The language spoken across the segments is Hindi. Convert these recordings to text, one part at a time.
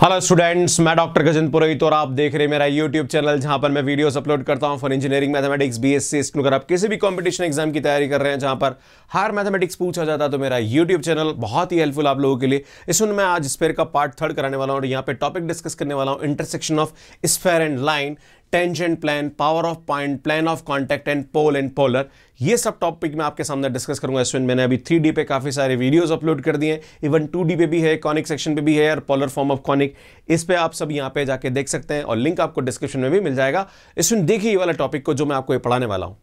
हेलो स्टूडेंट्स मैं डॉक्टर गजन पुरोहित और आप देख रहे हैं मेरा यूट्यूब चैनल जहां पर मैं वीडियोस अपलोड करता हूं for engineering mathematics BSc school अगर आप किसी भी कंपटीशन एग्जाम की तैयारी कर रहे हैं जहां पर हर मैथमेटिक्स पूछा जाता है तो मेरा यूट्यूब चैनल बहुत ही हेल्पफुल आप लोगों के लिए इसमें मैं आज स्पेयर का पार्ट थर्ड कराने वाला हूँ और यहाँ पर टॉपिक डिस्कस करने वाला हूँ intersection of sphere and line tangent plane power of point plane of contact and pole and polar ये सब टॉपिक मैं आपके सामने डिस्कस करूंगा इसमें मैंने अभी थ्री पे काफ़ी सारे वीडियोस अपलोड कर दिए इवन टू पे भी है कॉनिक सेक्शन पे भी है और पोलर फॉर्म ऑफ कॉनिक इस पर आप सब यहाँ पे जाके देख सकते हैं और लिंक आपको डिस्क्रिप्शन में भी मिल जाएगा इसमें देखिए ये वाला टॉपिक को जो मैं आपको पढ़ाने वाला हूँ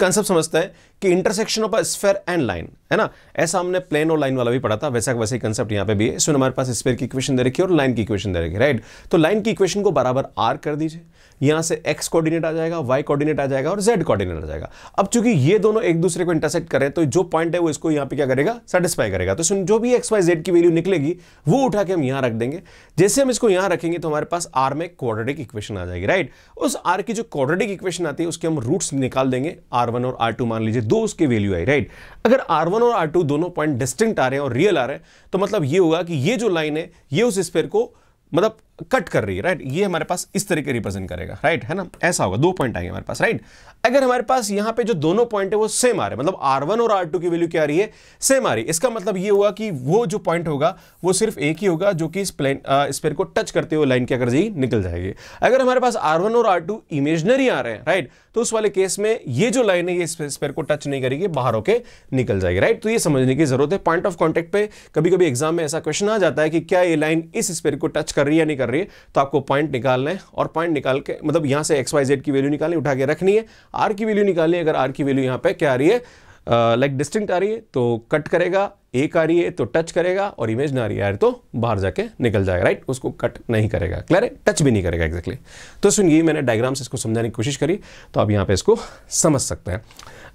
कंसेप्ट समझते हैं कि intersection of a sphere and line है ना ऐसा हमने प्लेन और लाइन वाला भी पढ़ा था वैसा वैसे ही कंसेप्ट यहाँ पे भी है इसमें हमारे पास स्पेयर की इक्वेशन दे रखी है और लाइन की इक्वेशन दे रखी है राइट तो लाइन की इक्वेशन को बराबर आर कर दीजिए यहाँ से एक्स कोऑर्डिनेट आ जाएगा वाई कोऑर्डिनेट आ जाएगा और जेड कोऑर्डिनेट आ जाएगा अब चूंकि ये दोनों एक दूसरे को इंटरसेक्ट करें तो जो पॉइंट है वो इसको यहाँ पे क्या करेगा सेटिस्फाई करेगा तो जो भी एक्स वाई जेड की वैल्यू निकलेगी वो उठा के हम यहाँ रख देंगे जैसे हम इसको यहाँ रखेंगे तो हमारे पास आर में क्वाड्रेटिक इक्वेशन आ जाएगी राइट उस आर की जो क्वाड्रेटिक इक्वेशन आती है उसके हम रूट्स निकाल देंगे आर वन और आर टू मान लीजिए दो उसके वैल्यू आई राइट अगर आर वन और आर टू दोनों पॉइंट डिस्टिंक्ट आ रहे हैं और रियल आ रहे हैं तो मतलब ये होगा कि ये जो लाइन है ये उस स्पेयर को मतलब कट कर रही है राइट ये हमारे पास इस तरीके रिप्रेजेंट करेगा राइट है ना ऐसा होगा दो पॉइंट आएंगे हमारे पास राइट अगर हमारे पास यहाँ पे जो दोनों पॉइंट है वो सेम आ रहे हैं मतलब R1 और R2 की वैल्यू क्या आ रही है सेम आ रही है इसका मतलब ये हुआ कि वो जो पॉइंट होगा वो सिर्फ एक ही होगा जो कि इस प्लेन स्पेयर को टच करते हुए लाइन क्या कर जाएगी निकल जाएगी अगर हमारे पास आर और आर इमेजनरी आ रहे हैं राइट तो उस वाले केस में ये जो लाइन है ये स्पेयर को टच नहीं करेगी बाहर होके निकल जाएगी राइट तो ये समझने की जरूरत है पॉइंट ऑफ कॉन्टेक्ट पे कभी कभी एग्जाम में ऐसा क्वेश्चन आ जाता है कि क्या ये लाइन इस स्पेयर को टच कर रही है या नहीं कर रही है तो आपको पॉइंट निकालना है और पॉइंट निकाल के मतलब यहाँ से एक्स वाई जेड की वैल्यू निकालनी उठा के रखनी है आर की वैल्यू निकालनी अगर आर की वैल्यू यहाँ पे क्या आ रही है लाइक डिस्टिंक्ट आ रही है तो कट करेगा एक आ रही है तो टच करेगा और इमेज ना आ रही है तो बाहर जाके निकल जाएगा राइट उसको कट नहीं करेगा क्लियर है टच भी नहीं करेगा एग्जैक्टली exactly. तो सुनिए ये मैंने डायग्राम से इसको समझाने की कोशिश करी तो आप यहाँ पे इसको समझ सकते हैं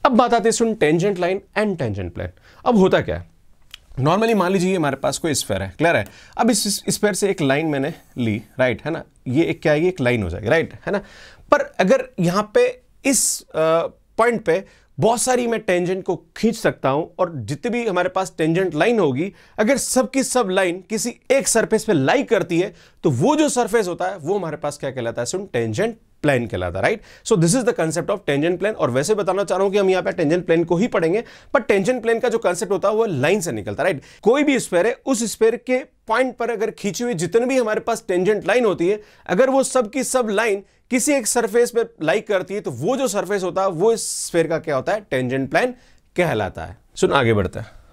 अब बात आती है सुन tangent line and tangent plane अब होता क्या है नॉर्मली मान लीजिए हमारे पास कोई स्पेयर है क्लियर है अब इस स्पेयर से एक लाइन मैंने ली राइट है ना ये एक क्या आएगी एक लाइन हो जाएगी राइट है ना पर अगर यहाँ पे इस पॉइंट पे बहुत सारी मैं टेंजेंट को खींच सकता हूं और जितनी भी हमारे पास टेंजेंट लाइन होगी अगर सबकी सब लाइन किसी एक सरफेस पे लाई करती है तो वो जो सरफेस होता है वो हमारे पास क्या कहलाता है सुन टेंजेंट प्लेन कहलाता right so this is the concept of tangent plane और वैसे बताना चाह रहा हूं कि हम यहां पे टेंजेंट प्लेन को ही पढ़ेंगे पर टेंजेंट प्लेन का जो कंसेप्ट होता है वो लाइन से निकलता राइट कोई भी स्पेयर है उस स्पेयर के पॉइंट पर अगर खींची हुई जितने भी हमारे पास टेंजेंट लाइन होती है अगर वो सब की सब लाइन किसी एक सरफेस पर लाइक करती है तो वो जो सरफेस होता है वो इस स्पेयर का क्या होता है टेंजेंट प्लेन कहलाता है सुन आगे बढ़ता है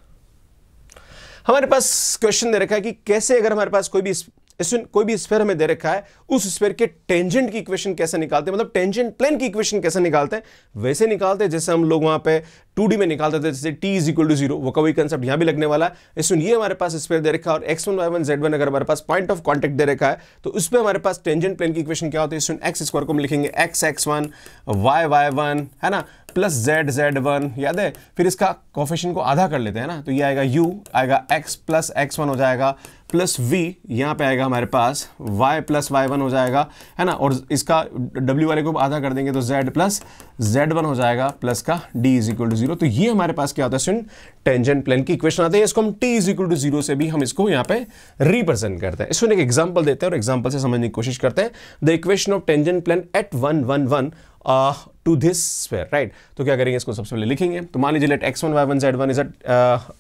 हमारे पास क्वेश्चन दे रखा है कि कैसे अगर हमारे पास कोई भी कोई भी स्पेयर हमें दे रखा है उस स्पेयर के टेंजेंट की इक्वेशन कैसे निकालते हैं मतलब टेंजेंट प्लेन की इक्वेशन कैसे निकालते हैं वैसे निकालते हैं जैसे हम लोग वहां पे टू डी में निकालते थे जैसे t is equal to zero वो का कंसेप्ट यहां भी लगने वाला है इसमें ये हमारे पास स्पेयर दे रखा है और x one y one z one अगर हमारे पास पॉइंट ऑफ कॉन्टेक्ट दे रखा है तो उस पर हमारे पास टेंजेंट प्लेन की इक्वेशन क्या होती है इसमें एक्स स्क्वायर को हम लिखेंगे x x one y y one है ना प्लस जेड जेड वन याद है फिर इसका कॉफेशन को आधा कर लेते हैं ना तो ये आएगा यू आएगा एक्स प्लस एक्स वन हो जाएगा प्लस वी यहाँ पे आएगा हमारे पास y प्लस वाई वन हो जाएगा है ना और इसका w वाले को आधा कर देंगे तो z प्लस जेड वन हो जाएगा प्लस का d is equal to zero तो ये हमारे पास क्या होता है स्टूडेंट टेंजेंट प्लेन की इक्वेशन आते हैं इसको हम t is equal to zero से भी हम इसको यहाँ पे रिप्रेजेंट करते हैं इसको एक एग्जाम्पल देते हैं और एग्जाम्पल से समझने की कोशिश करते हैं the equation of tangent plane at one one one to this sphere right तो क्या करेंगे इसको सबसे पहले लिखेंगे तो मान लीजिए let x one y one z one is a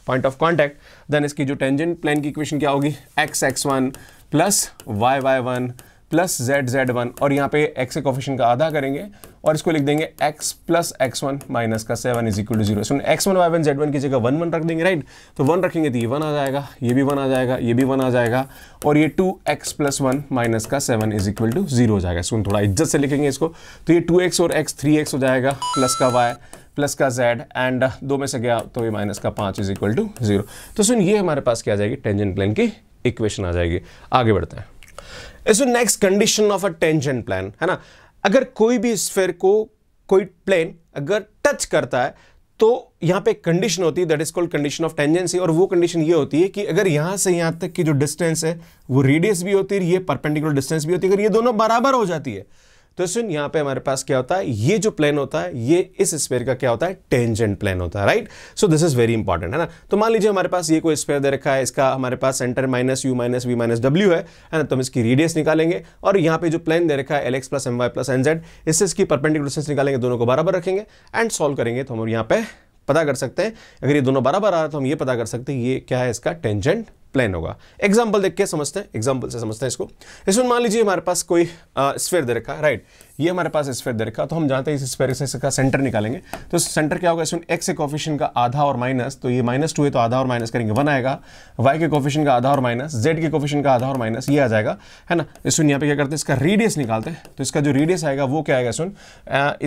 point of contact then इसकी जो टेंजेंट प्लान की इक्वेशन क्या होगी x x one plus y y one plus z z one और यहाँ पे एक्स के ऑफिशन का आधा करेंगे और इसको लिख देंगे x plus x one minus का seven is equal to zero x one y one z one की जगह वन वन रख देंगे राइट तो वन रखेंगे तो ये वन आ जाएगा ये भी वन आ जाएगा ये भी वन आ जाएगा और ये two x plus one minus का seven is equal to zero हो जाएगा सुन थोड़ा इज्जत से लिखेंगे इसको तो ये टू एक्स और एक्स थ्री एक्स हो जाएगा प्लस का वाई प्लस का जेड एंड दो में से गया तो ये माइनस का पाँच इज इक्वल टू जीरो तो सुन ये हमारे पास क्या आ जाएगी टेंजन प्लेन की इक्वेशन आ जाएगी आगे बढ़ते हैं so next condition of a tangent plane है ना अगर कोई भी स्फेयर को कोई प्लेन अगर टच करता है तो यहां पे कंडीशन होती है that is called condition of tangency और वो कंडीशन ये होती है कि अगर यहां से यहां तक की जो डिस्टेंस है वो रेडियस भी होती है ये परपेंडिकुलर डिस्टेंस भी होती है अगर ये दोनों बराबर हो जाती है तो सुन यहाँ पे हमारे पास क्या होता है ये जो प्लेन होता है ये इस स्पेयर का क्या होता है टेंजेंट प्लेन होता है right so this is very important है ना तो मान लीजिए हमारे पास ये कोई स्पेयर दे रखा है इसका हमारे पास centre minus u minus v minus डब्ल्यू है ना तो हम इसकी रेडियस निकालेंगे और यहाँ पे जो प्लेन दे रखा है l x plus m y plus n z इससे इसकी परपेंडिकुलर डिस्टेंस निकालेंगे दोनों को बराबर रखेंगे एंड सॉल्व करेंगे तो हम यहाँ पे पता कर सकते हैं अगर ये दोनों बराबर आ रहा है तो हम ये पता कर सकते हैं ये क्या है इसका टेंजेंट प्लेन होगा एग्जाम्पल देख के समझते हैं एग्जाम्पल से समझते हैं इसको इसमें मान लीजिए हमारे पास कोई स्फेयर दे रखा है राइट ये हमारे पास स्फेयर रखा तो हम जानते हैं इस स्फेयर से इसका सेंटर निकालेंगे तो सेंटर क्या होगा इसमें एक्स के कॉफिशन का आधा और माइनस तो ये माइनस टू है तो आधा और माइनस करेंगे वन आएगा वाई के कॉफिशन का आधा और माइनस जेड के कॉफिशन का आधा और माइनस ये आ जाएगा है ना इसमें तो यहाँ पे क्या करते हैं इसका रेडियस निकालते हैं तो इसका जो रेडियस आएगा वो क्या आएगा सुन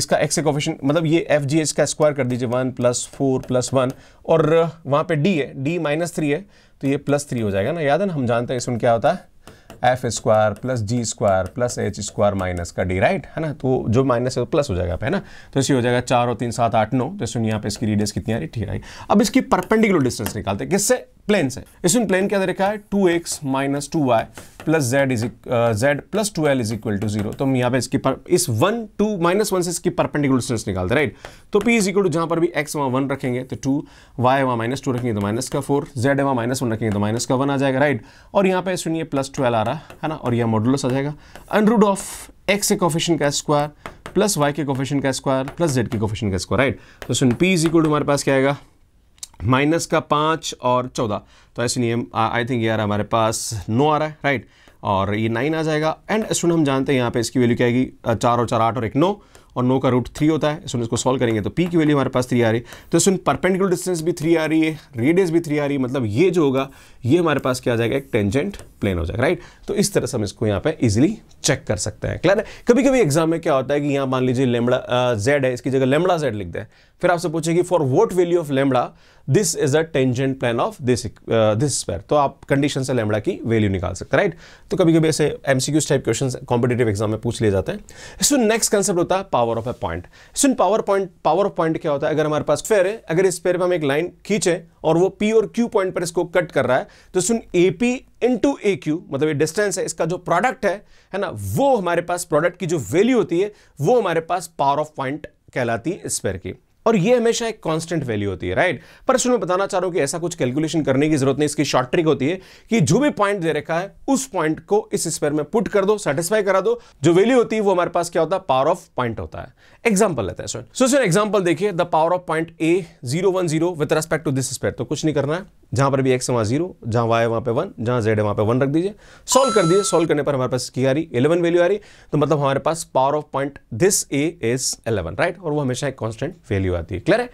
इसका एक्स के कॉफिशन मतलब ये एफ जी इसका स्क्वायर कर दीजिए one plus four plus one और वहाँ पर डी है डी माइनस थ्री है तो ये प्लस थ्री हो जाएगा ना याद है ना हम जानते हैं इसमें क्या होता है f square plus g square plus h square minus का डी राइट है ना तो जो माइनस है वो प्लस हो जाएगा है ना तो इसी हो जाएगा चार और तीन सात आठ नौ तो सुनिए यहाँ पे इसकी रेडियस कितनी आ रही ठीक है अब इसकी परपेंडिकुलर डिस्टेंस निकालते हैं किससे प्लेन से इसमें प्लेन क्या दे रखा है two x minus two y plus z is z plus l is equal to zero तो हम यहाँ पे इसकी पर, इस वन टू माइनस वन से इसकी परपेंडिकुलर डिस्टेंस निकालते राइट तो पी इज इक्वल टू जहाँ पर भी एक्स वहाँ वन रखेंगे तो टू वाई वहाँ माइनस टू रखेंगे तो माइनस का फोर जेड वहाँ माइनस वन रखेंगे तो माइनस का वन आ जाएगा राइट और यहाँ पर सुनिए प्लस ट्वेल्व आ रहा है ना और यह मॉडुलस आ जाएगा अनरूड ऑफ एक्स के कॉफिशन का स्क्वायर प्लस वाई के कॉफिशन का स्क्वायर प्लस जेड के कॉफिशन का स्क्वायर राइट तो सुन पी इज इक्वल टू हमारे पास क्या आएगा माइनस का पाँच और चौदह तो ऐसे नियम आई थिंक यार हमारे पास नो आ रहा है राइट और ये नाइन आ जाएगा एंड स्टूडेंट हम जानते हैं यहाँ पे इसकी वैल्यू क्या आएगी चार और चार आठ और एक नौ और नो का रूट थ्री होता है स्टूडेंट इसको सॉल्व करेंगे तो पी की वैल्यू हमारे पास थ्री आ रही है तो स्टूडेंट परपेंडिकुलर डिस्टेंस भी थ्री आ रही है रेडियस भी थ्री आ रही है मतलब ये जो होगा ये हमारे पास क्या आ जाएगा एक टेंजेंट प्लेन हो जाएगा राइट तो इस तरह से हम इसको यहाँ पे इजिली चेक कर सकते हैं क्लियर है कभी कभी एग्जाम में क्या होता है कि यहाँ मान लीजिए लेमड़ा जेड है इसकी जगह लेमड़ा जेड लिख दें फिर आपसे पूछेगी for what value of lambda this is a tangent plane of this this sphere तो आप कंडीशन से लेमड़ा की वैल्यू निकाल सकते हैं राइट तो कभी कभी ऐसे MCQ type question competitive exam में पूछ लिए जाते हैं इसमें नेक्स्ट कंसेप्ट होता है पावर ऑफ ए पॉइंट इसमें power point power of point क्या होता है अगर हमारे पास फेयर है अगर इस पेयर पर हम एक लाइन खींचे और वो पी और क्यू पॉइंट पर इसको कट कर रहा है तो सुन A P into A Q मतलब ये डिस्टेंस है इसका जो प्रोडक्ट है है ना वो हमारे पास प्रोडक्ट की जो वैल्यू होती है वो हमारे पास पावर ऑफ पॉइंट कहलाती है स्पेयर की और ये हमेशा एक कांस्टेंट वैल्यू होती है राइट पर असल में बताना चाह रहा हूं कि ऐसा कुछ कैलकुलेशन करने की जरूरत नहीं इसकी शॉर्ट ट्रिक होती है कि जो भी पॉइंट दे रखा है उस पॉइंट को इस स्पेयर में पुट कर दो सेटिस्फाई करा दो जो वैल्यू होती है वो हमारे पास क्या होता है पावर ऑफ पॉइंट होता है एग्जाम्पल लेते हैं एग्जाम्पल देखिए the power of point A zero one zero with respect to this sphere तो कुछ नहीं करना है जहां पर भी एक्स है जीरो जहां वाई है पे वन जहां जेड है वहां पे वन रख दीजिए सॉल्व कर दीजिए सॉल्व करने पर हमारे पास की आ रही इलेवन वैल्यू आ रही तो मतलब हमारे पास power of point this A is eleven right और वो हमेशा एक कॉन्स्टेंट वैल्यू आती है क्लियर है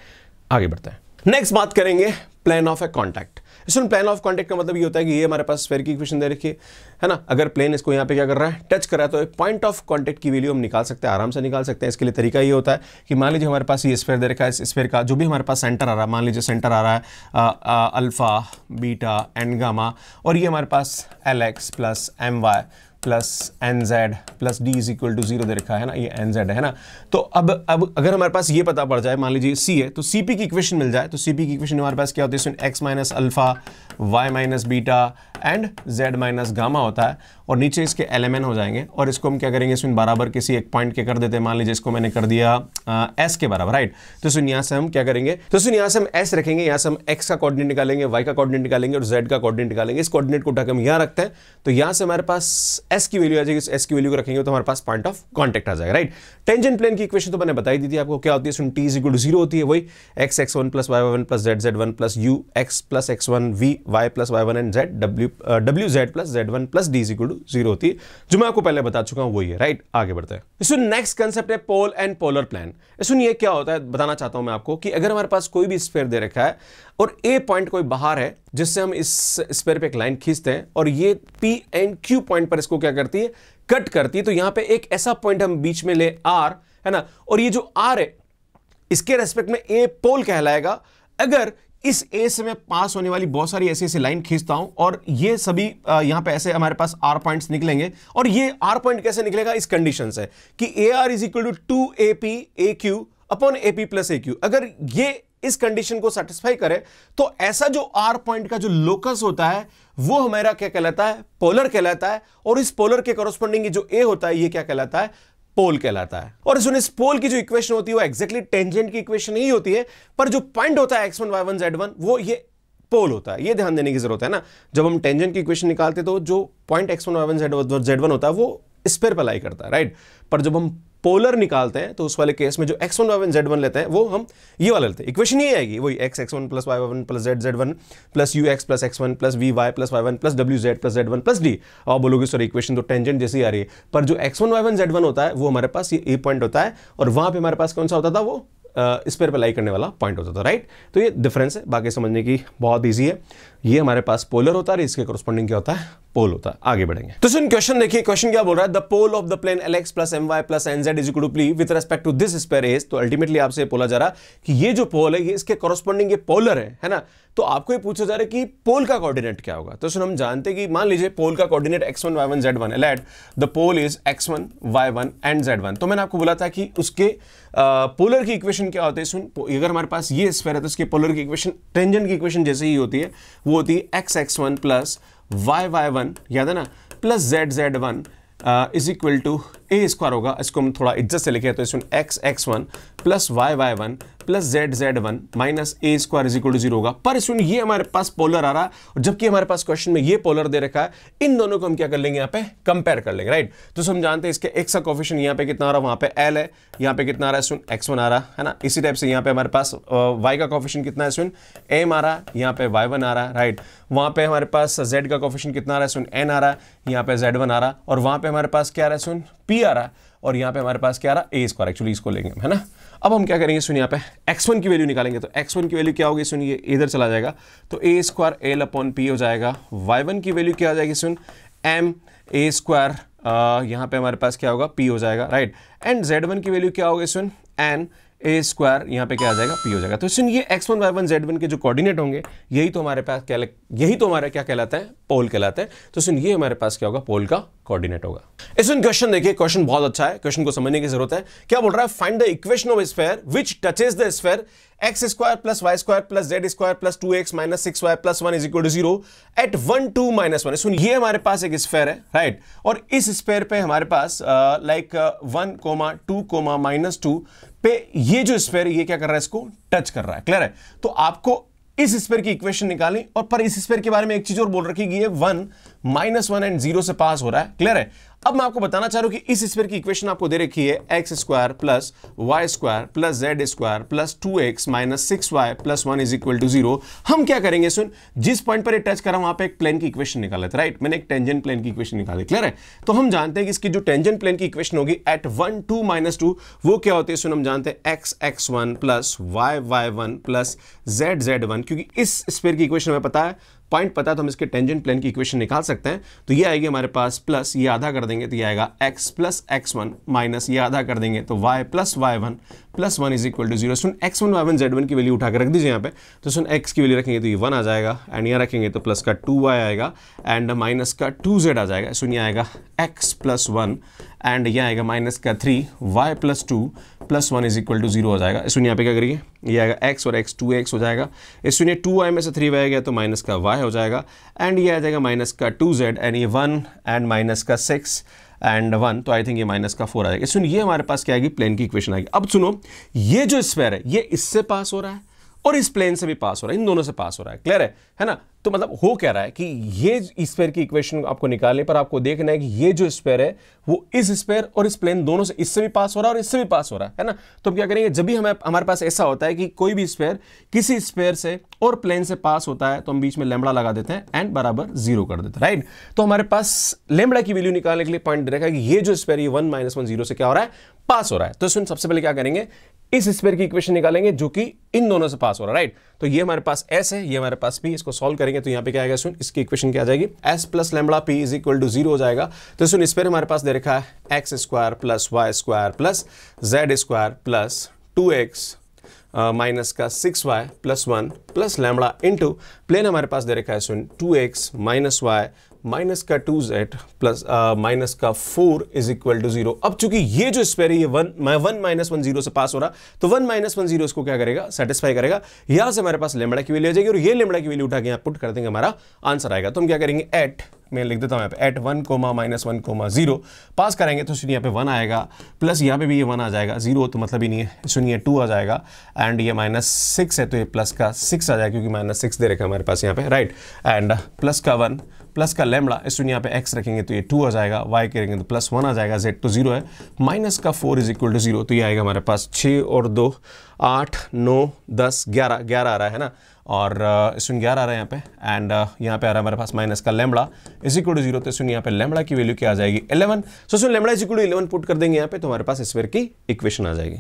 आगे बढ़ते हैं नेक्स्ट बात करेंगे plane of a contact student plane of contact का मतलब ये होता है कि ये हमारे पास स्पेयर की इक्वेशन दे रखी है है ना अगर प्लेन इसको यहाँ पे क्या कर रहा है टच कर रहा है तो पॉइंट ऑफ कॉन्टेक्ट की वैल्यू हम निकाल सकते हैं आराम से निकाल सकते हैं इसके लिए तरीका ये होता है कि मान लीजिए हमारे पास ये स्फेयर दे रखा है इस स्फेयर का जो भी हमारे पास सेंटर आ रहा है मान लीजिए सेंटर आ रहा है अल्फ़ा बीटा एंड गामा और ये हमारे पास l x plus m y plus n z plus d is equal to zero दे रखा है ना ये एन जेड है ना तो अब अब अगर हमारे पास ये पता पड़ जाए मान लीजिए सी है तो सी पी की इक्वेशन मिल जाए तो सी पी की इक्वेशन हमारे पास क्या होती है x minus alpha y minus beta and z minus gamma होता है और नीचे इसके एल हो जाएंगे और इसको हम क्या करेंगे इसमें बराबर किसी एक पॉइंट के कर देते हैं मान लीजिए इसको मैंने कर दिया एस के बराबर राइट तो सुन यहाँ से हम क्या करेंगे तो सुन यहाँ से हम एस रखेंगे यहाँ से हम एक्स का कॉर्डिनेट निकालेंगे वाई का कॉर्डिनेट निकालेंगे और जेड का कॉर्डिनेट निकालेंगे इस कॉर्डिनेट को उठाकर हम यहाँ रखते हैं तो यहाँ से हमारे पास एस की वैल्यू आ जाएगी इस एस की वैल्यू को रखेंगे तो हमारे पास पॉइंट ऑफ कॉन्टेक्ट आ जाएगा राइट टेंजेंट प्लेन की इक्वेशन तो मैंने बताई दी थी आपको क्या होती है सुन टी इज इजिकल जीरो होती है वही x x one plus y one plus z z one plus u x plus x one we y plus y one and Z W W z plus z one plus D is equal to zero होती जो मैं आपको पहले बता चुका हूं वही है राइट आगे बढ़ते हैं इसमें नेक्स्ट कंसेप्ट है पोल एंड पोलर प्लान इसमें ये क्या होता है बताना चाहता हूं मैं आपको कि अगर हमारे पास कोई भी स्पेयर दे रखा है और ए पॉइंट कोई बाहर है जिससे हम इस स्पेयर पर एक लाइन खींचते हैं और ये पी एंड क्यू पॉइंट पर इसको क्या करती है कट करती है तो यहाँ पर एक ऐसा पॉइंट हम बीच में ले आर है ना और ये जो आर है इसके रेस्पेक्ट में ए पोल कहलाएगा अगर इस से मैं पास होने वाली बहुत सारी ऐसी ऐसी लाइन खींचता हूं और ये सभी यहां पे ऐसे हमारे पास आर पॉइंट्स निकलेंगे और ये आर पॉइंट कैसे निकलेगा इस कंडीशन से कि A R is equal to two A P A Q upon A P plus A Q अगर ये इस कंडीशन को सेटिस्फाई करे तो ऐसा जो आर पॉइंट का जो लोकस होता है वो हमारा क्या कहलाता है पोलर कहलाता है और इस पोलर के कॉरस्पॉन्डिंग जो ए होता है ये क्या कहलाता है पोल कहलाता है और सुन इस पोल की जो इक्वेशन होती है वो एक्जैक्टली टेंजेंट की इक्वेशन ही होती है पर जो पॉइंट होता है x one y one z one वो ये पोल होता है ये ध्यान देने की जरूरत है ना जब हम टेंजेंट की इक्वेशन निकालते तो जो point x one y one z one होता है वो स्पेयर पर लाई करता है राइट पर जब हम पोलर निकालते हैं तो उस वाले केस में जो x one y one z one लेते हैं वो हम ये वाला लेते हैं इक्वेशन ये आएगी वही x x one plus y one plus z z one plus u x plus x one plus v y plus y one plus डब्ल्यू z plus z one plus d और बोलोगे सॉरी इक्वेशन तो टेंजेंट जैसी आ रही है पर जो x one y one z one होता है वो हमारे पास ये ए पॉइंट होता है और वहाँ पर हमारे पास कौन सा होता था वो इस पर अप्लाई करने वाला पॉइंट होता था राइट तो ये डिफरेंस है बाकी समझने की बहुत ईजी है ये हमारे पास पोलर होता है इसके कोरस्पॉन्डिंग क्या होता है पोल होता है आगे बढ़ेंगे तो सुन क्वेश्चन देखिए क्वेश्चन क्या बोल रहा है the pole of the plane l x plus m y plus n z z is p with respect to this sphere is तो अल्टीमेटली आपसे बोला जा रहा कि ये जो पोल है ये इसके कोरस्पॉन्डिंग ये पोलर है है ना तो आपको ये पूछा जा रहा है कि पोल का कोऑर्डिनेट क्या होगा तो सुन हम जानते हैं कि मान लीजिए पोल का coordinate x one y one z one let the pole is x one y one and z one तो मैंने आपको बोला था कि उसके पोलर की इक्वेशन इक्वेशन क्या होते हैं सुन तो अगर हमारे पास ये स्पेयर है तो इसके पोलर की इक्वेशन टेंजन की इक्वेशन जैसे ही होती है वो होती है x x one plus y y one याद है ना plus z z one is equal to a square होगा इसको हम थोड़ा इज्जत से लिखे तो इसमें x x one plus y y one plus z z one minus a square is equal to zero होगा पर इसमें ये हमारे पास पोलर आ रहा है और जबकि हमारे पास क्वेश्चन में ये पोलर दे रखा है इन दोनों को हम क्या कर लेंगे यहाँ पे कंपेयर कर लेंगे राइट तो हम जानते हैं इसके एक्स का कॉफिशन यहाँ पे कितना आ रहा है वहाँ पे एल है यहाँ पे कितना आ रहा है सुन एक्स आ रहा है ना इसी टाइप से यहाँ पे हमारे पास वाई का कॉफिशन कितना है सुन एम आ रहा है यहाँ पे वाई आ रहा है राइट वहाँ पे हमारे पास जेड का कॉफिशन कितना आ रहा है सुन एन आ रहा है यहाँ पे जेड आ रहा और वहाँ पे हमारे पास क्या रहा है सुन पी थ्री आ रहा है और यहाँ पे हमारे पास क्या आ रहा है ए स्क्वायर एक्चुअली इसको लेंगे है ना अब हम क्या करेंगे सुनिए यहाँ पे एक्स वन की वैल्यू निकालेंगे तो एक्स वन की वैल्यू क्या होगी सुनिए इधर चला जाएगा तो a square l upon p हो जाएगा वाई वन की वैल्यू क्या आ जाएगी सुन एम ए स्क्वायर यहाँ पे हमारे पास क्या होगा पी हो जाएगा राइट एंड जेड वन की वैल्यू क्या होगी सुन एन ए स्क्वायर यहाँ पे क्या आ जाएगा पी हो जाएगा तो सुन ये x one y one z one के जो कोऑर्डिनेट होंगे यही तो हमारे पास क्या यही तो हमारा क्या कहलाता है पोल कहलाते हैं तो सुन ये हमारे पास क्या होगा पोल का कोऑर्डिनेट होगा इसमें क्वेश्चन देखिए क्वेश्चन बहुत अच्छा है क्वेश्चन को समझने की जरूरत है क्या बोल रहा है find the equation of sphere which touches the sphere x square plus y square plus z square plus two x minus six y plus one is equal to zero at one two minus one सुन ये हमारे पास एक स्फेयर है राइट और इस स्फेयर पे हमारे पास like one comma two comma minus two पे ये जो स्फेयर ये क्या कर रहा है इसको टच कर रहा है क्लियर है तो आपको इस स्पेयर की इक्वेशन निकालें और पर इस स्पेयर के बारे में एक चीज और बोल रखी गई है one minus one and zero से पास हो रहा है क्लियर है अब मैं आपको बताना चाह रहा हूं कि इस स्पेयर की इक्वेशन आपको दे रखी है x square plus y square plus z square plus two x minus six y plus one is equal to zero हम क्या करेंगे सुन जिस पॉइंट पर टच करा वहां पे एक प्लेन की इक्वेशन निकाला था राइट मैंने एक टेंजन प्लेन की इक्वेशन निकाली क्लियर है तो हम जानते हैं कि इसकी जो टेंजन प्लेन की इक्वेशन होगी at one two minus two वो क्या होती है सुन हम जानते हैं x x one plus y y one plus z z one क्योंकि इस स्पेयर की इक्वेशन हमें पता है पॉइंट पता है तो हम इसके टेंजेंट प्लेन की इक्वेशन निकाल सकते हैं तो ये आएगी हमारे पास प्लस ये आधा कर देंगे तो ये आएगा x plus x one minus ये आधा कर देंगे तो y plus y one plus one is equal to zero सुन x one y one z one की वैल्यू उठाकर रख दीजिए यहाँ पे तो सुन एक्स की वैल्यू रखेंगे तो ये वन आ जाएगा एंड यहाँ रखेंगे तो प्लस का टू वाई आएगा एंड माइनस का टू जेड आ जाएगा सुन ये आएगा एक्स प्लस वन एंड यह आएगा माइनस का three y plus two plus one is equal to zero हो जाएगा सुन यहाँ पे क्या करिए ये आएगा एक्स और एक्स टू एक्स हो जाएगा इस सुनिए टू वाई में से थ्री वाई गया तो माइनस का वाई हो जाएगा एंड ये आ जाएगा माइनस का टू जेड एंड ये वन एंड माइनस का सिक्स एंड वन तो आई थिंक ये माइनस का फोर आएगा सुन ये हमारे पास क्या आएगी प्लेन की इक्वेशन आएगी अब सुनो ये जो स्क्वायर है ये इससे पास हो रहा है और इस प्लेन से भी पास हो रहा है इन दोनों से पास हो रहा है क्लियर है है ना तो मतलब हो क्या रहा है कि ये स्पेयर की इक्वेशन आपको निकालने पर आपको देखना है कि ये जो स्पेयर है वो इस स्पेयर और इस प्लेन दोनों से इससे भी पास हो रहा है और इससे भी पास हो रहा है ना तो हम क्या करेंगे जब भी हमें हमारे पास ऐसा होता है कि कोई भी स्पेयर किसी स्पेयर से और प्लेन से पास होता है तो हम बीच में लेमड़ा लगा देते हैं एंड बराबर जीरो कर देते हैं राइट तो हमारे पास लेमड़ा की वैल्यू निकालने के लिए पॉइंट रखा है कि ये जो स्पेयर ये वन माइनस वन जीरो से क्या हो रहा है पास हो रहा है तो इसमें सबसे पहले क्या करेंगे इस स्पेयर की इक्वेशन निकालेंगे जो कि इन दोनों से पास हो रहा है राइट तो ये हमारे पास एस है ये हमारे पास पी इसको सॉल्व करेंगे तो यहाँ पे क्या आएगा सुन इसकी इक्वेशन क्या जाएगी s plus lambda p is equal to zero हो जाएगा तो सुन इस पर हमारे पास दे रखा है x square plus y square plus z square plus two x minus का six y plus one plus lambda into plane हमारे पास दे रखा है सुन two x minus y minus का टू जेड प्लस माइनस का four is equal to zero अब चूंकि ये जो स्पेयर है ये one one minus one zero से पास हो रहा तो वन माइनस वन जीरो इसको क्या करेगा सेटिस्फाई करेगा यहां से हमारे पास लेमड़ा की वैल्यू आ जाएगी और ये लेमड़ा की वैल्यू उठा के यहाँ पुट कर देंगे हमारा आंसर आएगा तो हम क्या करेंगे एट मैं लिख देता हूँ यहाँ पे at one comma minus one comma zero pass करेंगे तो सुनिए यहाँ पे वन आएगा प्लस यहाँ पे भी ये वन आ जाएगा जीरो तो मतलब ही नहीं है सुनिए टू आ जाएगा एंड ये माइनस सिक्स है तो ये प्लस का सिक्स आ जाएगा क्योंकि माइनस सिक्स दे रखा है हमारे पास यहाँ पे राइट एंड प्लस का वन प्लस का लेमड़ा इस यहाँ पे एक्स रखेंगे तो ये टू आ जाएगा वाई करेंगे तो प्लस वन आ जाएगा जेड तो जीरो है माइनस का four is equal to zero तो ये आएगा हमारे पास छः और दो आठ नौ दस ग्यारह ग्यारह आ रहा है ना और इसमें ग्यारह आ रहा है यहाँ पे एंड यहाँ पे आ रहा है हमारे पास माइनस का lambda is equal to zero तो इसमें यहाँ पे लेमड़ा की वैल्यू क्या आ जाएगी इलेवन सो इसमें lambda is equal to eleven put कर देंगे यहाँ पे तो हमारे पास इस वेर की इक्वेशन आ जाएगी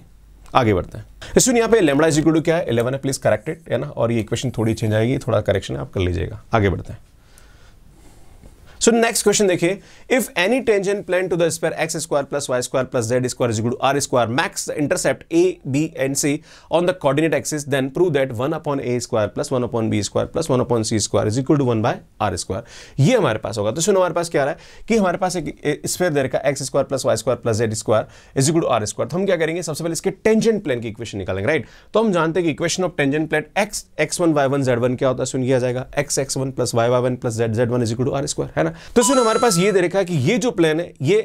आगे बढ़ते हैं इसमें यहाँ पे लेमड़ा इज इक्वल टू क्या है इलेवन है प्लीज करेक्टेड है ना और ये इक्वेशन थोड़ी चेंज आएगी थोड़ा करेक्शन आप कर लीजिएगा आगे बढ़ते हैं सो नेक्स्ट क्वेश्चन देखिए if any tangent plane to the square x square plus y square plus z square is r square makes intercept a b and c on the coordinate axis then prove that one upon a square plus one upon b square plus one upon c square is equal to one by r square ये हमारे पास होगा तो सुनो हमारे पास क्या रहा है कि हमारे पास एक स्पेयर दे रखा x square plus y square plus z square is equal to r square तो हम क्या करेंगे सबसे पहले इसके टेंजन प्लेन की इक्वेशन निकालेंगे राइट तो हम जानते हैं कि equation of tangent plane x x one y one z one क्या होता है सुन किया जाएगा x x one plus y y one plus z z one is equal to r square है ना तो सुनो हमारे पास ये देखा है कि ये जो प्लान है ये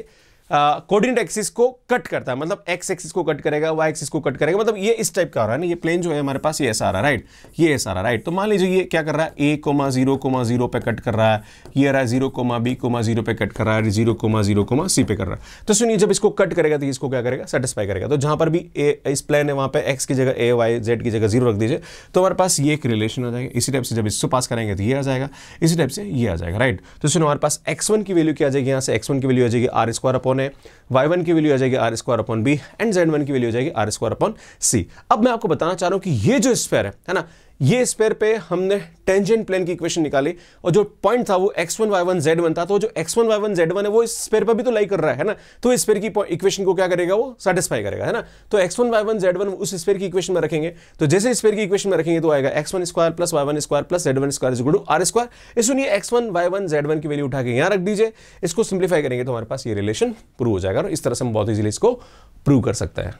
कोऑर्डिनेट एक्सिस को कट करता है मतलब एक्स एक्सिस को कट करेगा वाई एक्सिस को कट करेगा मतलब ये इस टाइप का हो रहा है ना ये प्लेन जो है हमारे पास ये ऐसा आ रहा है राइट ये ऐसा आ रहा है राइट तो मान लीजिए ये क्या कर रहा है a comma zero comma zero पे कट कर रहा है ये आ रहा है zero comma b comma zero पे कट कर रहा है zero comma zero comma c पे कर रहा है तो सुनिए जब इसको कट करेगा तो इसको क्या करेगा सेटिस्फाई करेगा तो जहां पर भी ए इस प्लेन है वहां पर एक्स की जगह ए वाई जेड की जगह जीरो रख दीजिए तो हमारे पास ये एक रिलेशन आ जाएगा इसी टाइप से जब इसको पास करेंगे तो ये आ जाएगा इसी टाइप से ये आ जाएगा राइट तो सुनिए हमारे पास एक्स की वैल्यू क्या आ जाएगी यहाँ से एक्स की वैल्यू आ जाएगी आर स्क्वायर अपॉन है वाई वन की वैल्यू आ जाएगी r square upon b and z one की वैल्यू आ जाएगी आर स्क्वायर अपॉन सी अब मैं आपको बताना चाह रहा हूँ कि ये जो स्पेयर है ना ये स्पेयर पे हमने टेंजेंट प्लेन की इक्वेशन निकाली और जो पॉइंट था वो x one y one z one था तो जो x one y one z one है वो इस स्पेयर पर भी तो लाई कर रहा है ना तो इस स्पेयर की इक्वेशन को क्या करेगा वो सेटिस्फाई करेगा है ना तो x one y one z one उस स्पेयर की इक्वेशन में रखेंगे तो जैसे स्पेयर की इक्वेशन में रखेंगे तो आएगा x one square plus y one square plus z one square is two r square इसलिए x one y one z one की वैल्यू उठा के यहाँ रख दीजिए इसको सिंप्लीफाई करेंगे तो हमारे पास ये रिलेशन प्रूव हो जाएगा और इस तरह से हम बहुत इजीली इसको प्रूव कर सकते हैं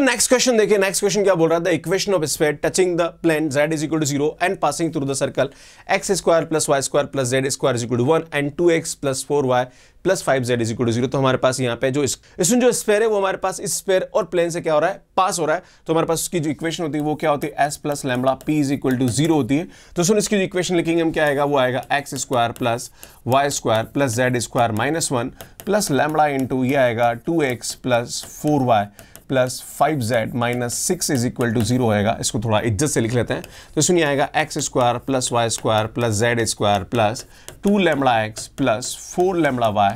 नेक्स्ट तो क्वेश्चन देखिए नेक्स्ट क्वेश्चन क्या बोल रहा था equation of sphere touching the plane z is equal to 0 and passing through the circle x square plus y square plus z square is equal to 1 and 2x plus 4y plus five z is equal to zero तो हमारे पास यहाँ पे जो इस जो स्पेयर है वो हमारे पास इस स्पेयर और प्लेन से क्या हो रहा है पास हो रहा है तो हमारे पास उसकी जो इक्वेशन होती है वो क्या होती है s plus lambda p is equal to zero होती है तो सुन इसकी जो इक्वेशन लिखेंगे हम क्या आएगा वो आएगा x square plus y square plus z square minus one plus lambda into ये आएगा two x plus four y plus five z minus six is equal to zero आएगा इसको थोड़ा इज्जत से लिख लेते हैं तो सुनिए आएगा x square plus y square plus z square plus two lambda x plus four lambda y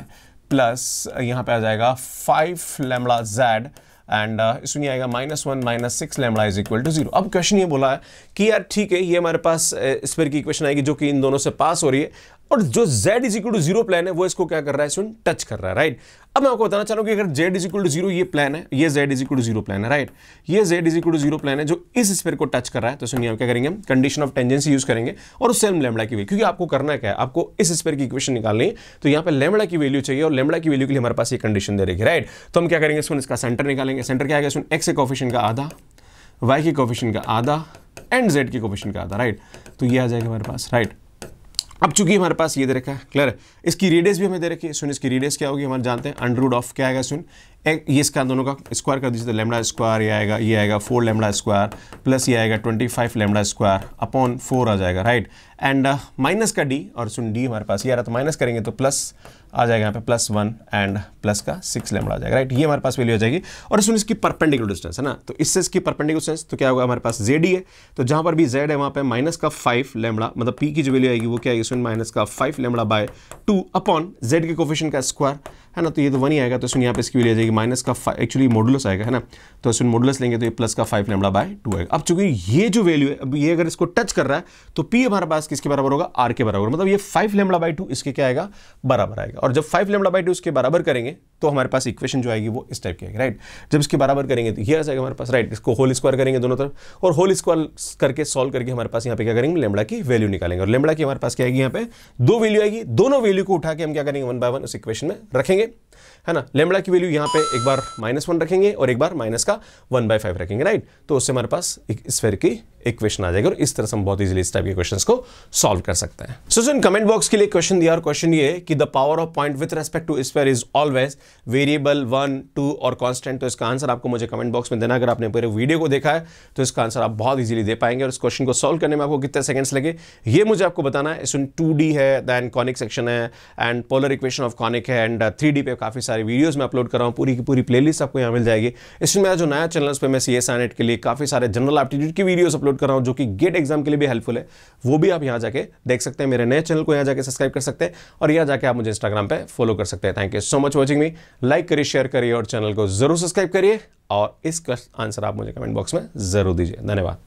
plus यहाँ पे आ जाएगा five lambda z and uh, सुनिए आएगा minus one minus six lambda is equal to zero अब क्वेश्चन ये बोला है कि यार ठीक है ये हमारे पास uh, स्पेयर की इक्वेशन आएगी जो कि इन दोनों से पास हो रही है और जो z is equal to zero plane है वो इसको क्या कर रहा है सुन टच कर रहा है राइट अब मैं आपको बताना चाहूंगा कि अगर z is equal to zero ये प्लान है ये z is equal to zero plane है राइट ये z is equal to zero plane है जो इस स्पेयर को टच कर रहा है तो सुनिए हम क्या करेंगे कंडीशन ऑफ टेंजेंसी यूज करेंगे और सेम लेमड़ा की वैल्यू क्योंकि आपको करना क्या है आपको इस स्पेयर की इक्वेशन निकालनी है तो यहाँ पर लेमड़ा की वैल्यू चाहिए और लेमड़ा की वैल्यू के लिए हमारे पास ये कंडीशन दे रही राइट तो हम क्या करेंगे सुन इसका सेंटर निकालेंगे सेंटर क्या आएगा सुन एक्स के कॉफिशन का आधा वाई के कॉफिशन का आधा एंड जेड के कॉफिशन का आधा राइट तो ये आ जाएगा हमारे पास राइट अब चूंकि हमारे पास ये दे रखा है क्लियर है इसकी रेडियस भी हमें दे रखी है सुन इसकी रेडियस क्या होगी हमारे जानते हैं अंडरूड ऑफ क्या आएगा सुन एक ये इसका दोनों का स्क्वायर कर दीजिए तो लेमड़ा स्क्वायर ये आएगा ये आएगा फोर लेमड़ा स्क्वायर प्लस ये आएगा twenty five lambda square upon four आ जाएगा राइट एंड माइनस का डी और सुन डी हमारे पास ये आ रहा तो माइनस करेंगे तो प्लस आ जाएगा यहाँ पे प्लस वन एंड प्लस का सिक्स लेमड़ा आ जाएगा राइट ये हमारे पास वैल्यू आ जाएगी और इसमें इसकी परपेंडिकुलर डिस्टेंस है ना तो इससे इसकी परपेंडिकुलर डिस्टेंस तो क्या होगा हमारे पास जेड है तो जहाँ पर भी जेड है वहाँ पे माइनस का फाइव लेमड़ा मतलब पी की जो वैल्यू आएगी वो क्या आएगी इसमें माइनस का five lambda by two upon z के कोफिशन का स्क्वायर है ना तो ये तो वन ही आएगा तो सुन यहाँ पे इसकी वैल्यू आ जाएगी माइनस का एक्चुअली मॉडुलस आएगा है ना तो सुन मॉडुलस लेंगे तो ये प्लस का फाइव लेमड़ा बाय टू आएगा अब चूंकि ये जो वैल्यू है अब ये अगर इसको टच कर रहा है तो पी हमारे पास किसके बराबर होगा आर के बराबर मतलब ये फाइव लेमड़ा बाई टू इसके क्या आएगा बराबर आएगा और जब फाइव लेमड़ा बाई टू इसके बराबर करेंगे तो हमारे पास इक्वेशन जो आएगी वो इस टाइप की आएगी राइट जब इसके बराबर करेंगे तो ये आ जाएगा हमारे पास राइट इसको होल स्क्वायर करेंगे दोनों तरफ और होल स्क्वायर करके सॉल्व करके हमारे पास यहाँ पे क्या करेंगे लेमड़ा की वैल्यू निकालेंगे और लेमड़ा की हमारे पास क्या आएगी यहाँ पे दो वैल्यू आएगी दोनों वैल्यू को उठा के हम क्या करेंगे वन बाय वन उस इक्वेशन में रखेंगे रहेंगे है ना लेमड़ा की वैल्यू यहाँ पे एक बार माइनस वन रखेंगे और एक बार माइनस का वन बाई फाइव रखेंगे राइट तो उससे हमारे पास एक स्फेयर की इक्वेशन आ जाएगी और इस तरह से हम बहुत इजीली इस टाइप के क्वेश्चन को सॉल्व कर सकते हैं सो सो इन कमेंट बॉक्स के लिए क्वेश्चन दिया और क्वेश्चन ये कि the power of point with respect to sphere is always variable one two और कॉन्स्टेंट तो इसका आंसर आपको मुझे कमेंट बॉक्स में देना अगर आपने पूरे वीडियो को देखा है तो इसका आंसर आप बहुत ईजिली दे पाएंगे और इस क्वेश्चन को सोल्व करने में आपको कितने सेकेंड्स लगे ये मुझे आपको बताना है इसमें टू है दैन कॉनिक सेक्शन है and polar equation of conic है एंड थ्री पे काफ़ी सारे वीडियोज में अपलोड कर रहा हूँ पूरी की पूरी प्लेलिस्ट आपको यहाँ मिल जाएगी इसमें मेरा जो नया चैनल पर मैं सी एस के लिए काफ़ी सारे जनरल एप्टीट्यूड की वीडियोज अपलोड कर रहा हूँ जो कि गेट एग्जाम के लिए भी हेल्पफुल है वो भी आप यहाँ जाके देख सकते हैं मेरे नए चैनल को यहाँ जाकर सब्सक्राइब कर सकते हैं और यहाँ जाकर आप मुझे इंस्टाग्राम पर फॉलो कर सकते हैं thank you so much watching me like करिए शेयर करिए और चैनल को जरूर सब्सक्राइब करिए और इसका आंसर आप मुझे कमेंट बॉक्स में जरूर दीजिए धन्यवाद